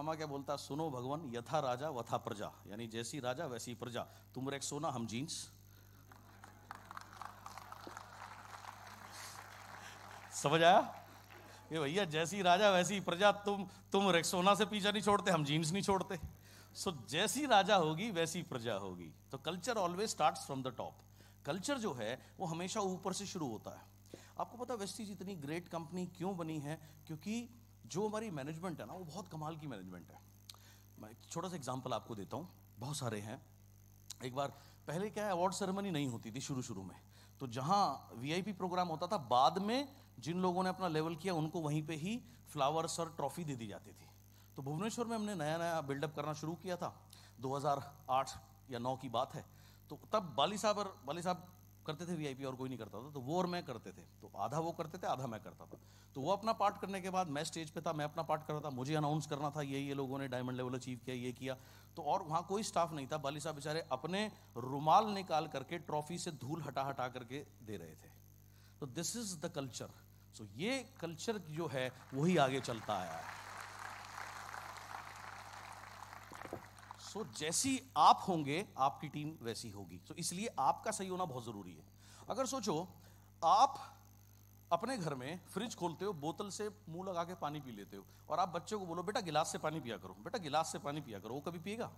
मामा क्या बोलता सुनो भगवान यथा राजा वथा प्रजा यानी जैसी राजा वैसी प्रजा तुम रेक सोना हम जीन्स समझ आया ये भैया जैसी राजा वैसी प्रजा तुम तुम रेक्सोना से पीछा नहीं छोड़ते हम जीन्स नहीं छोड़ते सो so, जैसी राजा होगी वैसी प्रजा होगी तो culture always start from the top culture जो है वो हमेशा ऊपर से शुरू होता है आपको पता वेस्टीज इतनी ग्रेट कंपनी क्यों बनी है क्योंकि जो हमारी मैनेजमेंट है ना वो बहुत कमाल की मैनेजमेंट है मैं एक छोटा सा एग्जाम्पल आपको देता हूँ बहुत सारे हैं एक बार पहले क्या है अवार्ड सेरेमनी नहीं होती थी शुरू शुरू में तो जहाँ वीआईपी प्रोग्राम होता था बाद में जिन लोगों ने अपना लेवल किया उनको वहीं पे ही फ्लावर्स और ट्रॉफी दे दी जाती थी तो भुवनेश्वर में हमने नया नया बिल्डअप करना शुरू किया था 2008 या 9 की बात है तो तब बाली साहब और बाली साहब करते थे वीआईपी और कोई नहीं करता था तो वो और मैं करते थे तो आधा वो करते थे आधा मैं करता था तो वो अपना पार्ट करने के बाद मैं स्टेज पे था मैं अपना पार्ट कर रहा था मुझे अनाउंस करना था ये ये लोगों ने डायमंड लेवल अचीव किया ये किया तो और वहाँ कोई स्टाफ नहीं था बाली साहब बेचारे अपने रुमाल निकाल करके ट्रॉफी से धूल हटा हटा करके दे रहे थे तो this is the culture so ये कल्चर जो है वही आगे चलता आया है सो so, जैसी आप होंगे आपकी टीम वैसी होगी सो इसलिए आपका सही होना बहुत ज़रूरी है अगर सोचो आप अपने घर में फ्रिज खोलते हो बोतल से मुंह लगा के पानी पी लेते हो और आप बच्चों को बोलो बेटा गिलास से पानी पिया करो बेटा गिलास से पानी पिया करो वो कभी पिएगा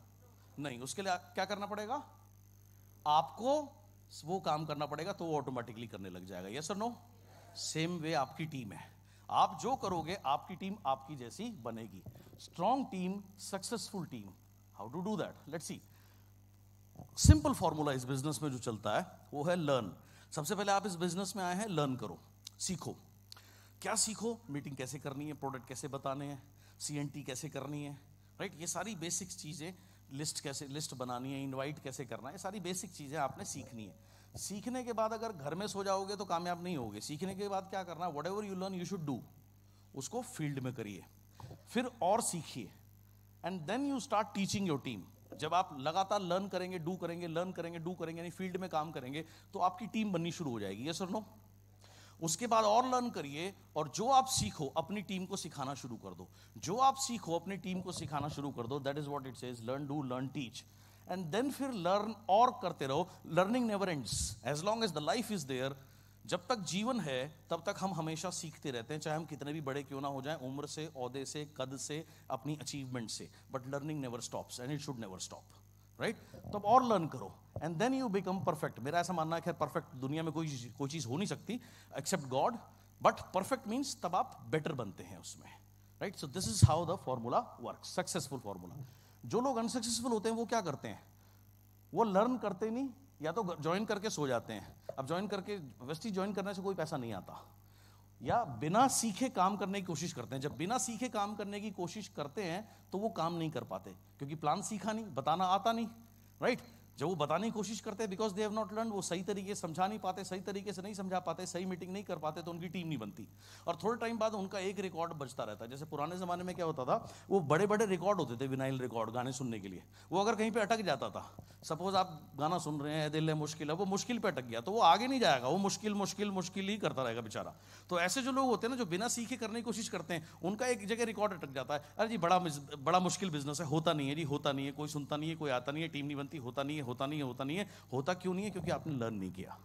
नहीं उसके लिए क्या करना पड़ेगा आपको वो काम करना पड़ेगा तो वो ऑटोमेटिकली करने लग जाएगा यस और नो सेम वे आपकी टीम है आप जो करोगे आपकी टीम आपकी जैसी बनेगी strong team successful team how to do that let see simple formula इस बिजनेस में जो चलता है वो है लर्न सबसे पहले आप इस बिजनेस में आए हैं लर्न करो सीखो क्या सीखो मीटिंग कैसे करनी है प्रोडक्ट कैसे बताने हैं सी एन टी कैसे करनी है राइट ये सारी बेसिक चीज़ें लिस्ट कैसे लिस्ट बनानी है इनवाइट कैसे करना है सारी बेसिक चीज़ें आपने सीखनी है सीखने के बाद अगर घर में सो जाओगे तो कामयाब नहीं होगे सीखने के बाद क्या करना whatever you learn you should do उसको फील्ड में करिए फिर और सीखिए and then you start teaching your team जब आप लगातार लर्न करेंगे डू करेंगे लर्न करेंगे डू करेंगे यानी फील्ड में काम करेंगे तो आपकी टीम बननी शुरू हो जाएगी ये सर नो उसके बाद और लर्न करिए और जो आप सीखो अपनी टीम को सिखाना शुरू कर दो जो आप सीखो अपनी टीम को सिखाना शुरू कर दो that is what it says learn do learn teach and then फिर लर्न और करते रहो learning never ends as long as the life is there जब तक जीवन है तब तक हम हमेशा सीखते रहते हैं चाहे हम कितने भी बड़े क्यों ना हो जाएं उम्र से अहदे से कद से अपनी अचीवमेंट से but learning never stops and it should never stop right तो अब और लर्न करो and then you become perfect मेरा ऐसा मानना है खैर परफेक्ट दुनिया में कोई कोई चीज़ हो नहीं सकती except God but perfect means तब आप बेटर बनते हैं उसमें right so this is how the formula work successful formula जो लोग अनसक्सेसफुल होते हैं वो क्या करते हैं वो लर्न करते नहीं या तो ज्वाइन करके सो जाते हैं अब ज्वाइन करके वेस्टी ज्वाइन करने से कोई पैसा नहीं आता या बिना सीखे काम करने की कोशिश करते हैं जब बिना सीखे काम करने की कोशिश करते हैं तो वो काम नहीं कर पाते क्योंकि प्लान सीखा नहीं बताना आता नहीं राइट जब वो बताने की कोशिश करते हैं because they have not learn वो सही तरीके से समझा नहीं पाते सही तरीके से नहीं समझा पाते सही मीटिंग नहीं कर पाते तो उनकी टीम नहीं बनती और थोड़े टाइम बाद उनका एक रिकॉर्ड बचता रहता है जैसे पुराने ज़माने में क्या होता था वो बड़े बड़े रिकॉर्ड होते थे विनाइल रिकॉर्ड गाने सुनने के लिए वो अगर कहीं पर अटक जाता था सपोज आप गाना सुन रहे हैं दिल है मुश्किल है वो मुश्किल पर अटक गया तो वो आगे नहीं जाएगा वो मुश्किल मुश्किल मुश्किल ही करता रहेगा बेचारा तो ऐसे जो लोग होते हैं ना जो बिना सीखे करने की कोशिश करते हैं उनका एक जगह रिकॉर्ड अटक जाता है अरे जी बड़ा बड़ा मुश्किल बिजनेस है होता नहीं है जी होता नहीं है कोई सुनता नहीं है कोई आता नहीं है टीम नहीं बनती होता नहीं है होता नहीं है होता नहीं है होता क्यों नहीं है क्योंकि आपने लर्न नहीं किया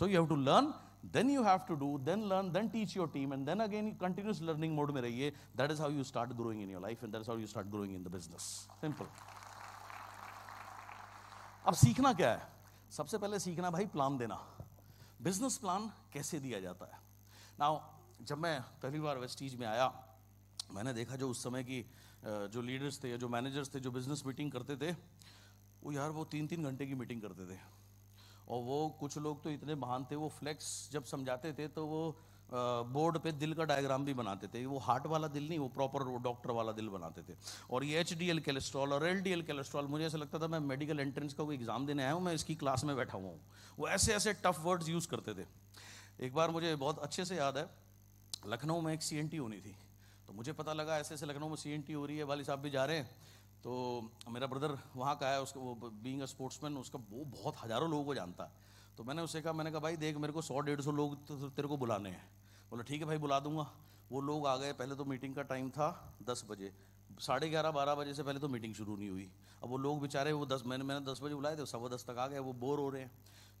so you have to learn then you have to do then learn then teach your team and then again continuous learning mode में रहिए that is how you start growing in your life and that is how you start growing in the business simple अब सीखना क्या है सबसे पहले सीखना भाई प्लान देना बिजनेस प्लान कैसे दिया जाता है नाउ जब मैं पहली बार वेस्टीज में आया मैंने देखा जो उस समय की जो लीडर्स थे जो मैनेजर्स थे जो बिजनेस मीटिंग करते थे वो यार वो तीन तीन घंटे की मीटिंग करते थे और वो कुछ लोग तो इतने महान थे वो फ्लेक्स जब समझाते थे तो वो बोर्ड पे दिल का डायग्राम भी बनाते थे वो हार्ट वाला दिल नहीं वो प्रॉपर वो डॉक्टर वाला दिल बनाते थे और ये एच डी एल कैलेस्ट्रॉल और एल डी एल कैलेस्ट्रॉल मुझे ऐसा लगता था मैं मेडिकल एंट्रेंस का कोई एग्जाम देने आया हूँ मैं इसकी क्लास में बैठा हुआ हूँ वो ऐसे ऐसे टफ वर्ड्स यूज़ करते थे एक बार मुझे बहुत अच्छे से याद है लखनऊ में एक सी होनी थी तो मुझे पता लगा ऐसे ऐसे लखनऊ में सी हो रही है वाली साहब भी जा रहे हैं तो मेरा ब्रदर वहाँ का है उसका वो बींग अ स्पोर्ट्समैन उसका वो बहुत हज़ारों लोगों को जानता है तो मैंने उससे कहा मैंने कहा भाई देख मेरे को सौ डेढ़ सौ लोग तो तेरे को बुलाने हैं बोला ठीक है भाई बुला दूंगा वो लोग आ गए पहले तो मीटिंग का टाइम था दस बजे साढ़े ग्यारह बारह बजे से पहले तो मीटिंग शुरू नहीं हुई अब वो लोग बेचारे वो दस मैंने मैंने दस बजे बुलाए थे सवा दस तक आ गए वो बोर हो रहे हैं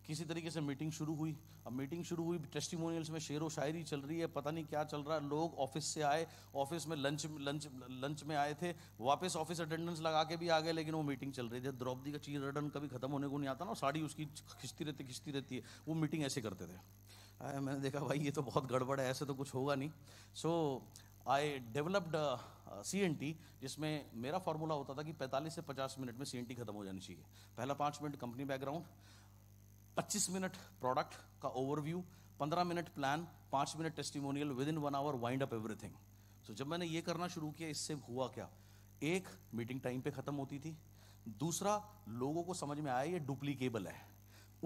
किसी तरीके से मीटिंग शुरू हुई अब मीटिंग शुरू हुई टेस्टिमोनियल्स में शेर व शायरी चल रही है पता नहीं क्या चल रहा है लोग ऑफिस से आए ऑफिस में लंच लंच लंच में आए थे वापस ऑफिस अटेंडेंस लगा के भी आ गए लेकिन वो मीटिंग चल रही थी द्रौपदी का चीज रटन कभी खत्म होने को नहीं आता ना साड़ी उसकी खिंचती रहती खिंचती रहती है वो मीटिंग ऐसे करते थे आए, मैंने देखा भाई ये तो बहुत गड़बड़ है ऐसे तो कुछ होगा नहीं so I developed C N T जिसमें मेरा फॉर्मूला होता था कि 45 से 50 मिनट में सी एन टी खत्म हो जानी चाहिए पहला पाँच मिनट कंपनी बैकग्राउंड पच्चीस मिनट प्रोडक्ट का ओवरव्यू पंद्रह मिनट प्लान पाँच minute testimonial within one hour wind up everything so जब मैंने ये करना शुरू किया इससे हुआ क्या एक मीटिंग टाइम पे ख़त्म होती थी दूसरा लोगों को समझ में आया ये डुप्लीकेबल है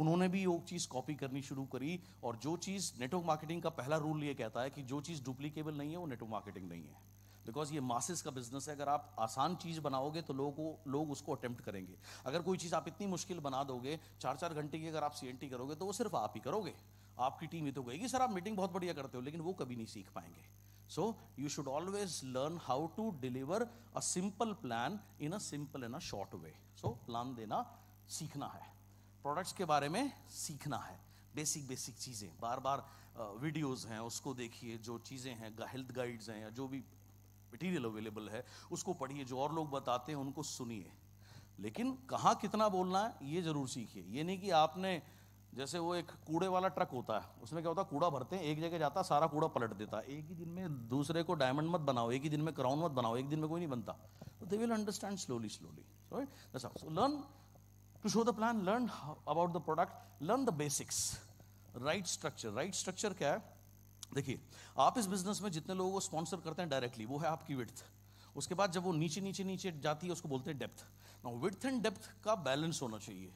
उन्होंने भी वो चीज़ कॉपी करनी शुरू करी और जो चीज़ नेटवर्क मार्केटिंग का पहला रूल ये कहता है कि जो चीज़ डुप्लीकेबल नहीं है वो नेटवर्क मार्केटिंग नहीं है बिकॉज ये मासिस का बिजनेस है अगर आप आसान चीज़ बनाओगे तो लोग लोग उसको अटैम्प्ट करेंगे अगर कोई चीज़ आप इतनी मुश्किल बना दोगे चार चार घंटे की अगर आप सी करोगे तो वो सिर्फ आप ही करोगे आपकी टीम ही तो गएगी सर आप मीटिंग बहुत बढ़िया करते हो लेकिन वो कभी नहीं सीख पाएंगे so you should always learn how to deliver a simple plan in a simple and a short way so plan देना सीखना है प्रोडक्ट्स के बारे में सीखना है बेसिक बेसिक चीज़ें बार बार वीडियोस हैं उसको देखिए जो चीज़ें हैं हेल्थ गाइड्स हैं या जो भी मटेरियल अवेलेबल है उसको पढ़िए जो और लोग बताते हैं उनको सुनिए लेकिन कहाँ कितना बोलना है ये ज़रूर सीखिए ये नहीं कि आपने जैसे वो एक कूड़े वाला ट्रक होता है उसमें क्या होता है कूड़ा भरते हैं एक जगह जाता है सारा कूड़ा पलट देता है एक ही दिन में दूसरे को डायमंड मत बनाओ एक ही दिन में क्राउन मत बनाओ एक दिन में कोई नहीं बनता तो they will understand slowly slowly learn to show the plan learn about the product learn the basics right structure right structure क्या है देखिए आप इस बिजनेस में जितने लोगों को स्पॉन्सर करते हैं डायरेक्टली वो है आपकी विथ उसके बाद जब वो नीचे नीचे नीचे जाती है उसको बोलते हैं डेप्थ ना विड्थ एंड डेप्थ का बैलेंस होना चाहिए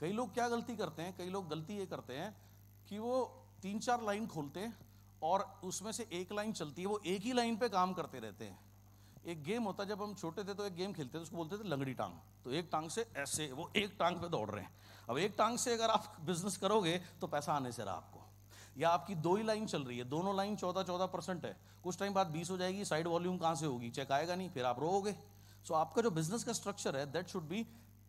कई लोग क्या गलती करते हैं कई लोग गलती ये करते हैं कि वो तीन चार लाइन खोलते हैं और उसमें से एक लाइन चलती है वो एक ही लाइन पे काम करते रहते हैं एक गेम होता जब हम छोटे थे तो एक गेम खेलते थे उसको बोलते थे लंगड़ी टांग तो एक टांग से ऐसे वो एक टांग पे दौड़ रहे हैं अब एक टांग से अगर आप बिजनेस करोगे तो पैसा आने से रहा आपको या आपकी दो ही लाइन चल रही है दोनों लाइन चौदह चौदह परसेंट है कुछ टाइम बाद बीस हो जाएगी साइड वॉल्यूम कहाँ से होगी चेक आएगा नहीं फिर आप रोओगे सो so, आपका जो बिजनेस का स्ट्रक्चर है दैट शुड बी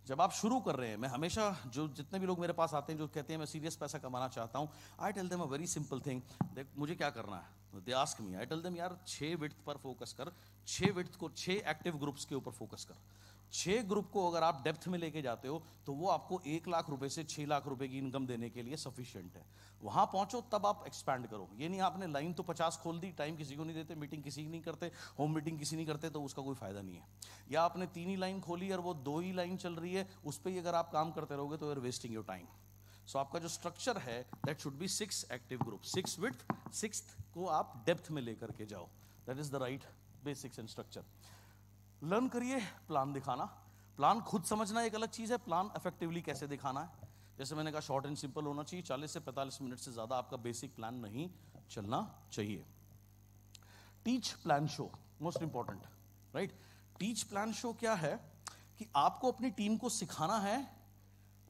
जब आप शुरू कर रहे हैं मैं हमेशा जो जितने भी लोग मेरे पास आते हैं जो कहते हैं मैं सीरियस पैसा कमाना चाहता हूँ I tell them a very simple thing देख मुझे क्या करना है they ask me I tell them यार छः विथ पर फोकस कर छः विथ को छः एक्टिव ग्रुप्स के ऊपर फोकस कर छह ग्रुप को अगर आप डेप्थ में लेके जाते हो तो वो आपको एक लाख रुपए से छह लाख रुपए की इनकम देने के लिए सफिशियंट है वहां पहुंचो तब आप एक्सपैंड करो ये नहीं आपने लाइन तो पचास खोल दी टाइम किसी को नहीं देते मीटिंग किसी की नहीं करते होम मीटिंग किसी नहीं करते तो उसका कोई फ़ायदा नहीं है या आपने तीन ही लाइन खोली और वो दो ही लाइन चल रही है उस पर ही अगर आप काम करते रहोगे तो you are wasting your time so आपका जो स्ट्रक्चर है that should be six active group six with six को आप डेप्थ में लेकर के जाओ that is the right basics and structure learn करिए प्लान दिखाना प्लान खुद समझना एक अलग चीज़ है प्लान इफेक्टिवली कैसे दिखाना है जैसे मैंने कहा शॉर्ट एंड सिंपल होना चाहिए चालीस से पैंतालीस मिनट से ज़्यादा आपका बेसिक प्लान नहीं चलना चाहिए teach plan show most important right teach plan show क्या है कि आपको अपनी टीम को सिखाना है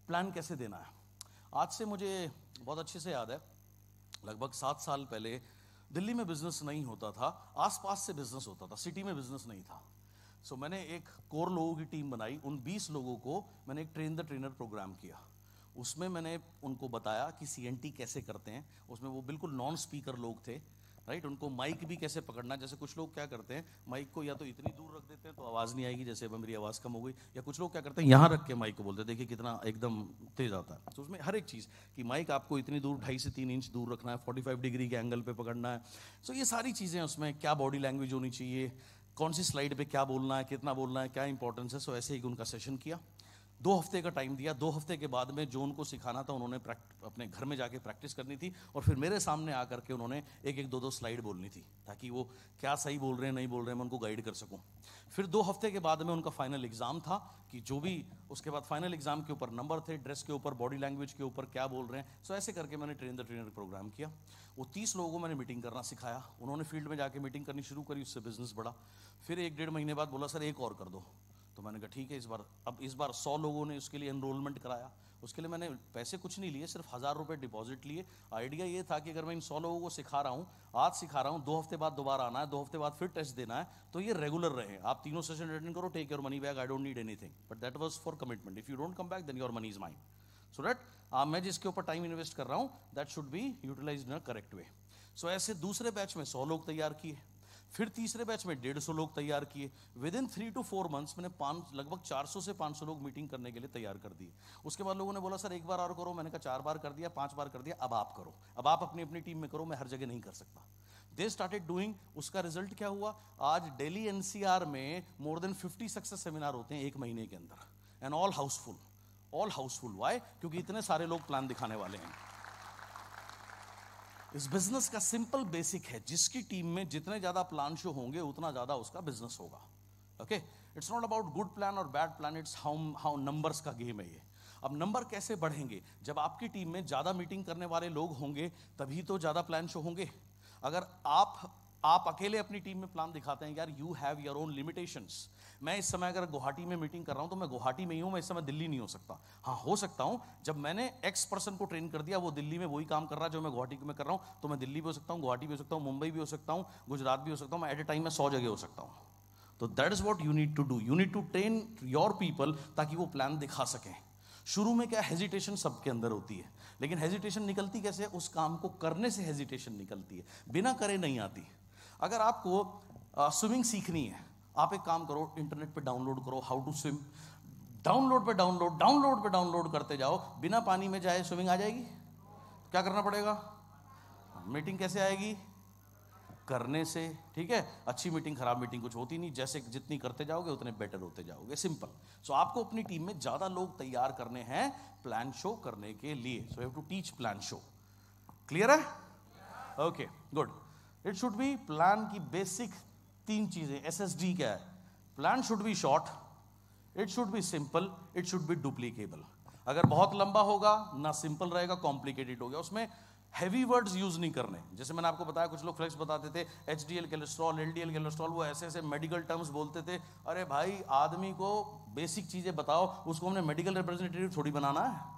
प्लान कैसे देना है आज से मुझे बहुत अच्छे से याद है लगभग सात साल पहले दिल्ली में बिजनेस नहीं होता था आसपास से बिजनेस होता था सिटी में बिजनेस नहीं था सो so, मैंने एक कोर लोगों की टीम बनाई उन 20 लोगों को मैंने एक ट्रेन द ट्रेनर प्रोग्राम किया उसमें मैंने उनको बताया कि सी कैसे करते हैं उसमें वो बिल्कुल नॉन स्पीकर लोग थे राइट उनको माइक भी कैसे पकड़ना जैसे कुछ लोग क्या करते हैं माइक को या तो इतनी दूर रख देते हैं तो आवाज़ नहीं आएगी जैसे मेरी आवाज़ कम हो गई या कुछ लोग क्या करते हैं यहाँ रख के माइक को बोलते हैं देखिए कितना एकदम तेज आता है तो उसमें हर एक चीज़ कि माइक आपको इतनी दूर ढाई से तीन इंच दूर रखना है फोर्टी डिग्री के एंगल पर पकड़ना है सो ये सारी चीज़ें उसमें क्या बॉडी लैंग्वेज होनी चाहिए कौन सी स्लाइड पे क्या बोलना है कितना बोलना है क्या इंपॉर्टेंस है सो ऐसे ही उनका सेशन किया दो हफ्ते का टाइम दिया दो हफ्ते के बाद में जो उनको सिखाना था उन्होंने अपने घर में जाके प्रैक्टिस करनी थी और फिर मेरे सामने आकर के उन्होंने एक एक दो दो स्लाइड बोलनी थी ताकि वो क्या सही बोल रहे हैं नहीं बोल रहे हैं मैं उनको गाइड कर सकूँ फिर दो हफ्ते के बाद में उनका फाइनल एग्ज़ाम था कि जो भी उसके बाद फाइनल एग्ज़ाम के ऊपर नंबर थे ड्रेस के ऊपर बॉडी लैंग्वेज के ऊपर क्या बोल रहे हैं सो ऐसे करके मैंने ट्रेन द ट्रेनर प्रोग्राम किया वो तीस लोगों को मैंने मीटिंग करना सिखाया उन्होंने फील्ड में जाके मीटिंग करनी शुरू करी उससे बिजनेस बढ़ा फिर एक डेढ़ महीने बाद बोला सर एक और कर दो तो मैंने कहा ठीक है इस बार अब इस बार सौ लोगों ने उसके लिए एनरोलमेंट कराया उसके लिए मैंने पैसे कुछ नहीं लिए सिर्फ हज़ार रुपये डिपॉजिट लिए आइडिया ये था कि अगर मैं इन सौ लोगों को सिखा रहा हूँ आज सिखा रहा हूँ दो हफ्ते बाद दोबारा आना है दो हफ्ते बाद फिर टेस्ट देना है तो ये रेगुलर रहे आप तीनों सेशन अटेंड करो take your money back I don't need anything but that was for commitment if you don't come back then your money is mind so that मैं जिसके ऊपर टाइम इन्वेस्ट कर रहा हूँ that should be utilise in a correct way so ऐसे दूसरे batch में सौ लोग तैयार किए फिर तीसरे बैच में डेढ़ सौ लोग तैयार किए within three to four months मैंने पाँच लगभग चार सौ से पाँच सौ लोग मीटिंग करने के लिए तैयार कर दिए उसके बाद लोगों ने बोला सर एक बार और करो मैंने कहा चार बार कर दिया पाँच बार कर दिया अब आप करो अब आप अपनी अपनी टीम में करो मैं हर जगह नहीं कर सकता दे स्टार्टेड डूइंग उसका रिजल्ट क्या हुआ आज डेली एनसीआर में more than fifty success seminar होते हैं एक महीने के अंदर and all housefull all housefull why क्योंकि इतने सारे लोग प्लान दिखाने वाले हैं इस बिजनेस का सिंपल बेसिक है जिसकी टीम में जितने ज्यादा प्लान शो होंगे उतना ज्यादा उसका बिजनेस होगा okay it's not about good plan और bad plan it's how how numbers का गेम है ये अब नंबर कैसे बढ़ेंगे जब आपकी टीम में ज़्यादा मीटिंग करने वाले लोग होंगे तभी तो ज़्यादा प्लान शो होंगे अगर आप आप अकेले अपनी टीम में प्लान दिखाते हैं यार you have your own limitation मैं इस समय अगर गुवाहाटी में मीटिंग कर रहा हूं तो मैं गुवाहाटी में ही हूं मैं इस समय दिल्ली नहीं हो सकता हाँ हो सकता हूं जब मैंने एक्स पर्सन को ट्रेन कर दिया वो दिल्ली में वही काम कर रहा है जो मैं गुवाहाटी में कर रहा हूं तो मैं दिल्ली भी हो सकता हूँ गुवाहाटी भी हो सकता हूँ मुंबई भी हो सकता हूँ गुजरात भी हो सकता हूँ मैं एट ए टाइम में सौ जगह हो सकता हूँ तो that is what you need to do you need to train your people ताकि वो प्लान दिखा सकें शुरू में क्या हेजिटेशन सबके अंदर होती है लेकिन हेजिटेशन निकलती कैसे उस काम को करने से हेजिटेशन निकलती है बिना करे नहीं आती अगर आपको स्विमिंग सीखनी है आप एक काम करो इंटरनेट पे डाउनलोड करो हाउ टू स्विम डाउनलोड पे डाउनलोड डाउनलोड पे डाउनलोड करते जाओ बिना पानी में जाए स्विमिंग आ जाएगी क्या करना पड़ेगा मीटिंग कैसे आएगी करने से ठीक है अच्छी मीटिंग खराब मीटिंग कुछ होती नहीं जैसे जितनी करते जाओगे उतने बेटर होते जाओगे सिंपल सो so, आपको अपनी टीम में ज़्यादा लोग तैयार करने हैं प्लान शो करने के लिए so have to teach plan show clear है okay good it should be plan की बेसिक तीन चीज़ें एस एस डी क्या है plan should be short it should be simple it should be duplicable अगर बहुत लंबा होगा ना सिंपल रहेगा कॉम्प्लिकेटेड हो गया उसमें हैवी वर्ड्स यूज नहीं करने जैसे मैंने आपको बताया कुछ लोग फ्लेक्स बताते थे H D L cholesterol L D L cholesterol वो ऐसे ऐसे मेडिकल टर्म्स बोलते थे अरे भाई आदमी को बेसिक चीज़ें बताओ उसको हमने मेडिकल रिप्रेजेंटेटिव थोड़ी बनाना है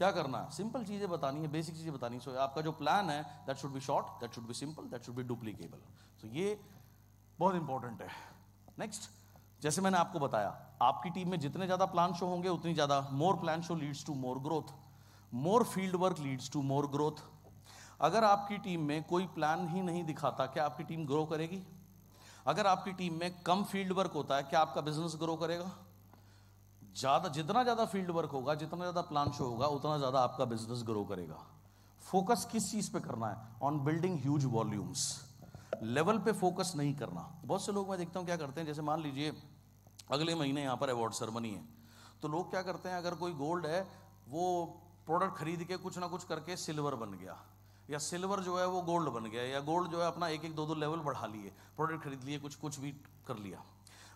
क्या करना है सिंपल चीज़ें बतानी है बेसिक चीज़ें बतानी सो so, आपका जो प्लान है that should be short that should be simple that should be duplicable so ये बहुत इंपॉर्टेंट है नेक्स्ट जैसे मैंने आपको बताया आपकी टीम में जितने ज़्यादा प्लान शो होंगे उतनी ज़्यादा more plan show leads to more growth more field work leads to more growth अगर आपकी टीम में कोई प्लान ही नहीं दिखाता क्या आपकी टीम ग्रो करेगी अगर आपकी टीम में कम फील्ड वर्क होता है क्या आपका बिजनेस ग्रो करेगा ज़्यादा जितना ज़्यादा फील्ड वर्क होगा जितना ज़्यादा प्लान शो होगा उतना ज़्यादा आपका बिजनेस ग्रो करेगा फोकस किस चीज़ पे करना है on building huge volumes level पे फोकस नहीं करना बहुत से लोग मैं देखता हूँ क्या करते हैं जैसे मान लीजिए अगले महीने यहाँ पर अवार्ड सेरेमनी है तो लोग क्या करते हैं अगर कोई गोल्ड है वो प्रोडक्ट खरीद के कुछ ना कुछ करके सिल्वर बन गया या सिल्वर जो है वो गोल्ड बन गया या गोल्ड जो है अपना एक एक दो दो लेवल बढ़ा लिए प्रोडक्ट खरीद लिए कुछ कुछ भी कर लिया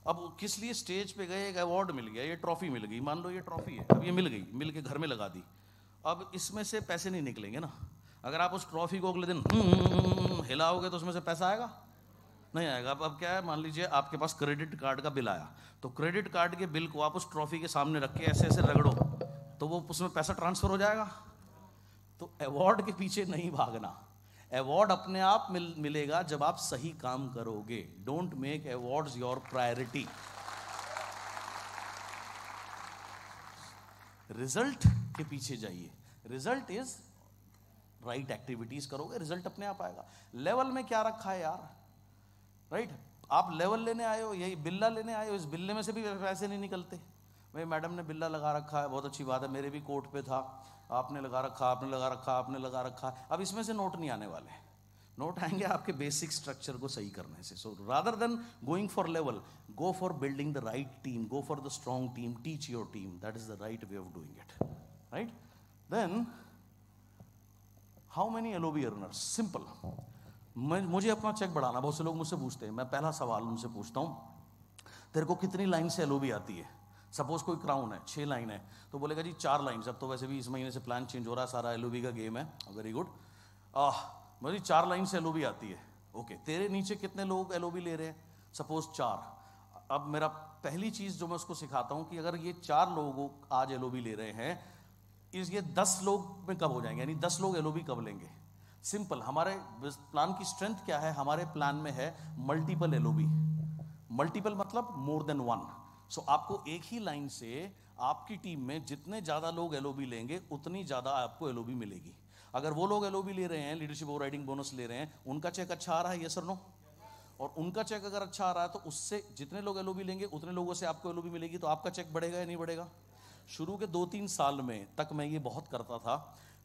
अब किस लिए स्टेज पे गए एक अवार्ड मिल गया ये ट्रॉफी मिल गई मान लो ये ट्रॉफी है अब ये मिल गई मिल के घर में लगा दी अब इसमें से पैसे नहीं निकलेंगे ना अगर आप उस ट्रॉफी को अगले दिन हम्म, हम्म, हम्म, हिलाओगे तो उसमें से पैसा आएगा नहीं आएगा अब अब क्या है मान लीजिए आपके पास क्रेडिट कार्ड का बिल आया तो क्रेडिट कार्ड के बिल को आप उस ट्रॉफी के सामने रख के ऐसे ऐसे रगड़ो तो वो उसमें पैसा ट्रांसफर हो जाएगा तो अवार्ड के पीछे नहीं भागना अवार्ड अपने आप मिल, मिलेगा जब आप सही काम करोगे don't make award your priority result के पीछे जाइए रिजल्ट इज राइट एक्टिविटीज करोगे रिजल्ट अपने आप आएगा लेवल में क्या रखा है यार राइट right? आप लेवल लेने आए हो यही बिल्ला लेने आए हो इस बिल्ले में से भी पैसे नहीं निकलते भाई मैडम ने बिल्ला लगा रखा है बहुत अच्छी बात है मेरे भी कोर्ट पे था आपने लगा रखा आपने लगा रखा आपने लगा रखा अब इसमें से नोट नहीं आने वाले नोट आएंगे आपके बेसिक स्ट्रक्चर को सही करने से so rather than going for level go for building the right team go for the strong team teach your team that is the right way of doing it right then how many एलोबी be simple मुझे अपना check बढ़ाना बहुत से लोग मुझसे पूछते हैं मैं पहला सवाल उनसे पूछता हूँ तेरे को कितनी लाइन से एलोबी आती है सपोज कोई क्राउन है छः लाइन है तो बोलेगा जी चार लाइन अब तो वैसे भी इस महीने से प्लान चेंज हो रहा है सारा एल का गेम है वेरी गुड मतलब जी चार लाइन से एल आती है ओके तेरे नीचे कितने लोग एल ले रहे हैं सपोज चार अब मेरा पहली चीज़ जो मैं उसको सिखाता हूँ कि अगर ये चार लोग आज एल ले रहे हैं इस ये दस लोग में कब हो जाएंगे यानी दस लोग एल कब लेंगे सिंपल हमारे प्लान की स्ट्रेंथ क्या है हमारे प्लान में है मल्टीपल एल मल्टीपल मतलब more than one so so, आपको एक ही लाइन से आपकी टीम में जितने ज़्यादा लोग एल लेंगे उतनी ज़्यादा आपको एल मिलेगी अगर वो लोग एल ले रहे हैं लीडरशिप ओवर राइटिंग बोनस ले रहे हैं उनका चेक अच्छा आ रहा है ये सर नो और उनका चेक अगर अच्छा आ रहा है तो उससे जितने लोग एल लेंगे उतने लोगों से आपको एल मिलेगी तो आपका चेक बढ़ेगा या नहीं बढ़ेगा शुरू के दो तीन साल में तक मैं ये बहुत करता था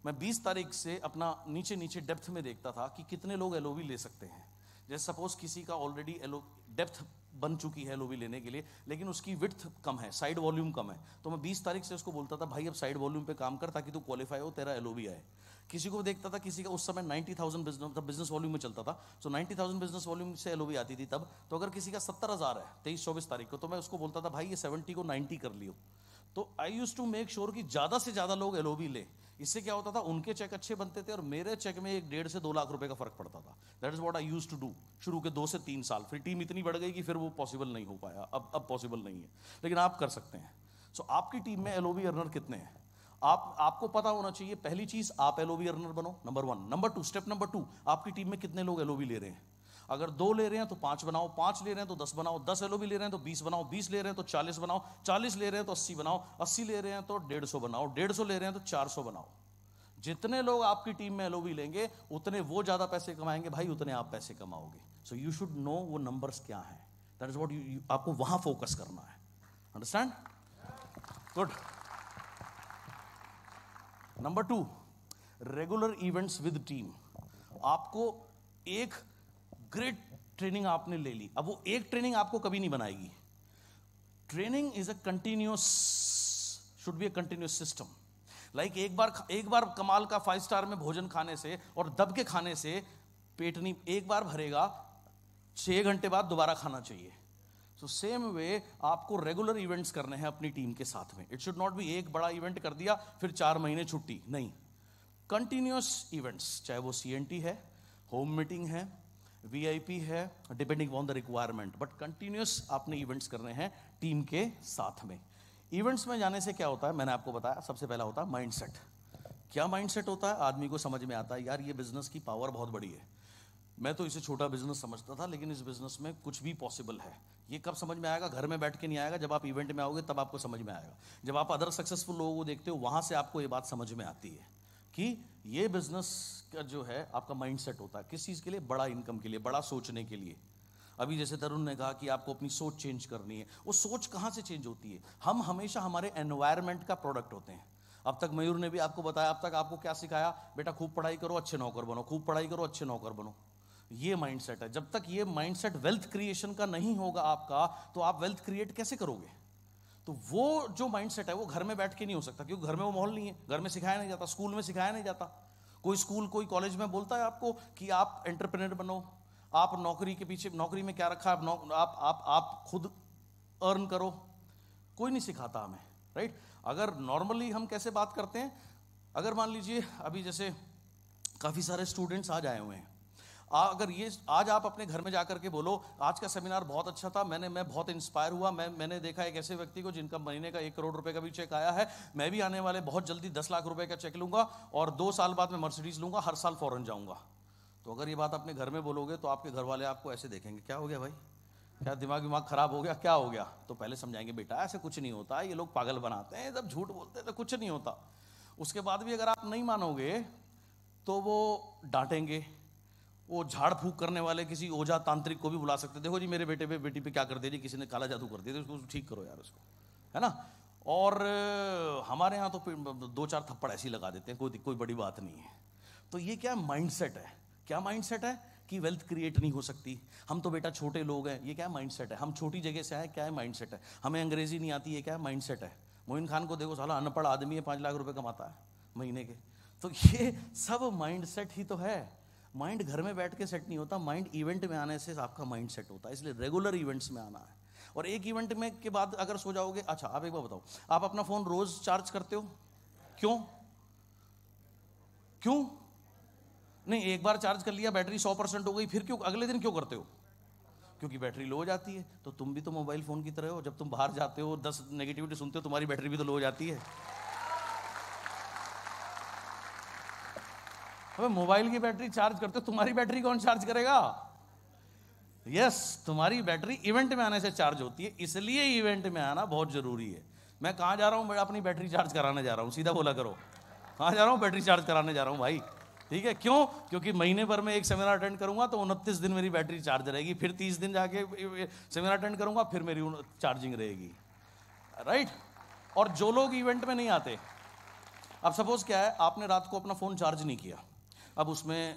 मैं 20 तारीख से अपना नीचे नीचे डेप्थ में देखता था कि कितने लोग एल ले सकते हैं जैसे सपोज किसी का ऑलरेडी एल डेप्थ बन चुकी है लोबी लेने के लिए लेकिन उसकी विथ कम है साइड वॉल्यूम कम है तो मैं बीस तारीख से उसको बोलता था भाई अब साइड वॉल्यूम पे काम कर ताकि तू क्वालिफाई हो तेरा एल आए किसी को देखता था किसी का उस समय 90,000 बिजनेस बिजनेस वॉल्यूम में चलता था सो 90,000 बिजनेस वॉल्यूम से एल आती थी तब तो अगर किसी का सत्तर हज़ार है तेईस चौबीस तारीख को तो मैं उसको बोलता था भाई ये सेवेंटी को नाइन्टी कर लियो तो I used to make sure कि ज़्यादा से ज़्यादा लोग एल लें इससे क्या होता था उनके चेक अच्छे बनते थे और मेरे चेक में एक डेढ़ से दो लाख रुपए का फर्क पड़ता था that is what I used to do शुरू के दो से तीन साल फिर टीम इतनी बढ़ गई कि फिर वो पॉसिबल नहीं हो पाया अब अब पॉसिबल नहीं है लेकिन आप कर सकते हैं सो so, आपकी टीम में एल अर्नर कितने हैं आप आपको पता होना चाहिए पहली चीज आप एल अर्नर बनो number one number two step number two आपकी टीम में कितने लोग एल ले रहे हैं अगर दो ले रहे हैं तो पांच बनाओ पांच ले रहे हैं तो दस बनाओ दस भी ले रहे हैं तो बीस बनाओ बीस ले रहे हैं तो चालीस बनाओ चालीस ले रहे हैं तो अस्सी बनाओ अस्सी ले रहे हैं तो डेढ़ सौ बनाओ डेढ़ सौ ले रहे हैं तो चार सौ बनाओ जितने लोग आपकी टीम में एलओवी लेंगे उतने वो ज़्यादा पैसे कमाएंगे भाई उतने आप पैसे कमाओगे सो यू शुड नो वो नंबर्स क्या है दैट इज वॉट आपको वहां फोकस करना है understand good number two regular events with team आपको एक ग्रेट ट्रेनिंग आपने ले ली अब वो एक ट्रेनिंग आपको कभी नहीं बनाएगी training is a continuous should be a continuous system like एक बार एक बार कमाल का फाइव स्टार में भोजन खाने से और दब के खाने से पेट नहीं एक बार भरेगा छः घंटे बाद दोबारा खाना चाहिए सो सेम वे आपको रेगुलर इवेंट्स करने हैं अपनी टीम के साथ में इट शुड नॉट बी एक बड़ा इवेंट कर दिया फिर चार महीने छुट्टी नहीं कंटिन्यूस इवेंट्स चाहे वो सी है होम मीटिंग है वीआईपी है depending on the requirement but continuous आपने इवेंट्स करने हैं टीम के साथ में इवेंट्स में जाने से क्या होता है मैंने आपको बताया सबसे पहला होता है माइंडसेट क्या माइंडसेट होता है आदमी को समझ में आता है यार ये बिजनेस की पावर बहुत बड़ी है मैं तो इसे छोटा बिजनेस समझता था लेकिन इस बिजनेस में कुछ भी पॉसिबल है ये कब समझ में आएगा घर में बैठ के नहीं आएगा जब आप इवेंट में आओगे तब आपको समझ में आएगा जब आप अदर सक्सेसफुल लोगों को देखते हो वहाँ से आपको ये बात समझ में आती है कि ये बिजनेस का जो है आपका माइंडसेट होता है किस चीज़ के लिए बड़ा इनकम के लिए बड़ा सोचने के लिए अभी जैसे तरुण ने कहा कि आपको अपनी सोच चेंज करनी है वो सोच कहाँ से चेंज होती है हम हमेशा हमारे एनवायरमेंट का प्रोडक्ट होते हैं अब तक मयूर ने भी आपको बताया अब तक आपको क्या सिखाया बेटा खूब पढ़ाई करो अच्छे नौकर बनो खूब पढ़ाई करो अच्छे नौकर बनो ये माइंडसेट है जब तक ये माइंडसेट वेल्थ क्रिएशन का नहीं होगा आपका तो आप वेल्थ क्रिएट कैसे करोगे तो वो जो माइंड सेट है वो घर में बैठ के नहीं हो सकता क्योंकि घर में वो माहौल नहीं है घर में सिखाया नहीं जाता स्कूल में सिखाया नहीं जाता कोई स्कूल कोई कॉलेज में बोलता है आपको कि आप एंटरप्रेनर बनो आप नौकरी के पीछे नौकरी में क्या रखा आप आप आप आप खुद अर्न करो कोई नहीं सिखाता हमें राइट अगर नॉर्मली हम कैसे बात करते हैं अगर मान लीजिए अभी जैसे काफ़ी सारे स्टूडेंट्स आ जाए हुए हैं आ, अगर ये आज आप अपने घर में जा के बोलो आज का सेमिनार बहुत अच्छा था मैंने मैं बहुत इंस्पायर हुआ मैं मैंने देखा एक ऐसे व्यक्ति को जिनका महीने का एक करोड़ रुपए का भी चेक आया है मैं भी आने वाले बहुत जल्दी दस लाख रुपए का चेक लूंगा और दो साल बाद मैं मर्सिडीज लूंगा हर साल फॉरन जाऊंगा तो अगर ये बात अपने घर में बोलोगे तो आपके घर वाले आपको ऐसे देखेंगे क्या हो गया भाई क्या दिमाग दिमाग खराब हो गया क्या हो गया तो पहले समझाएंगे बेटा ऐसे कुछ नहीं होता ये लोग पागल बनाते हैं जब झूठ बोलते हैं तो कुछ नहीं होता उसके बाद भी अगर आप नहीं मानोगे तो वो डांटेंगे वो झाड़ फूक करने वाले किसी ओझा तांत्रिक को भी बुला सकते देखो जी मेरे बेटे पे बेटी पे क्या कर दे जी किसी ने काला जादू कर दिया तो उसको ठीक करो यार उसको है ना और हमारे यहाँ तो दो चार थप्पड़ ऐसी लगा देते हैं कोई कोई बड़ी बात नहीं है तो ये क्या माइंडसेट है क्या माइंडसेट है कि वेल्थ क्रिएट नहीं हो सकती हम तो बेटा छोटे लोग हैं ये क्या माइंडसेट है हम छोटी जगह से आए क्या है माइंडसेट है हमें अंग्रेजी नहीं आती ये क्या माइंडसेट है मोइन खान को देखो साला अनपढ़ आदमी है पाँच लाख रुपए कमाता है महीने के तो ये सब माइंडसेट ही तो है माइंड घर में बैठ के सेट नहीं होता माइंड इवेंट में आने से आपका माइंड सेट होता है इसलिए रेगुलर इवेंट्स में आना है और एक इवेंट में के बाद अगर सो जाओगे अच्छा आप एक बार बताओ आप अपना फ़ोन रोज़ चार्ज करते हो क्यों क्यों नहीं एक बार चार्ज कर लिया बैटरी सौ परसेंट हो गई फिर क्यों अगले दिन क्यों करते हो क्योंकि बैटरी लो हो जाती है तो तुम भी तो मोबाइल फ़ोन की तरह हो जब तुम बाहर जाते हो दस नेगेटिविटी सुनते हो तुम्हारी बैटरी भी तो लो हो जाती है अबे मोबाइल की बैटरी चार्ज करते हो तुम्हारी बैटरी कौन चार्ज करेगा यस तुम्हारी बैटरी इवेंट में आने से चार्ज होती है इसलिए इवेंट में आना बहुत जरूरी है मैं कहाँ जा रहा हूँ अपनी बैटरी चार्ज कराने जा रहा हूँ सीधा बोला करो कहाँ जा रहा हूँ बैटरी चार्ज कराने जा रहा हूँ भाई ठीक है क्यों क्योंकि महीने भर में एक सेमिनार अटेंड करूंगा तो उनतीस दिन मेरी बैटरी चार्ज रहेगी फिर तीस दिन जाके सेमिनार अटेंड करूंगा फिर मेरी चार्जिंग रहेगी राइट और जो लोग इवेंट में नहीं आते अब सपोज क्या है आपने रात को अपना फ़ोन चार्ज नहीं किया अब उसमें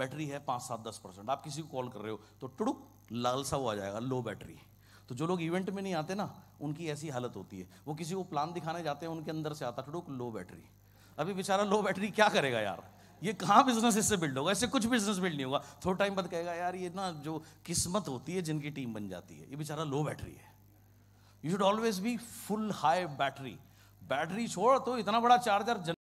बैटरी है पाँच सात दस परसेंट आप किसी को कॉल कर रहे हो तो टुड़ुक लाल सा वो आ जाएगा लो बैटरी तो जो लोग इवेंट में नहीं आते ना उनकी ऐसी हालत होती है वो किसी को प्लान दिखाने जाते हैं उनके अंदर से आता टुड़ुक लो बैटरी अभी बेचारा लो बैटरी क्या करेगा यार ये कहाँ बिजनेस इससे बिल्ड होगा इससे कुछ बिजनेस बिल्ड नहीं होगा थोड़ा टाइम बाद कहेगा यार ये ना जो किस्मत होती है जिनकी टीम बन जाती है ये बेचारा लो बैटरी है you should always be full high battery battery छोड़ तो इतना बड़ा चार्जर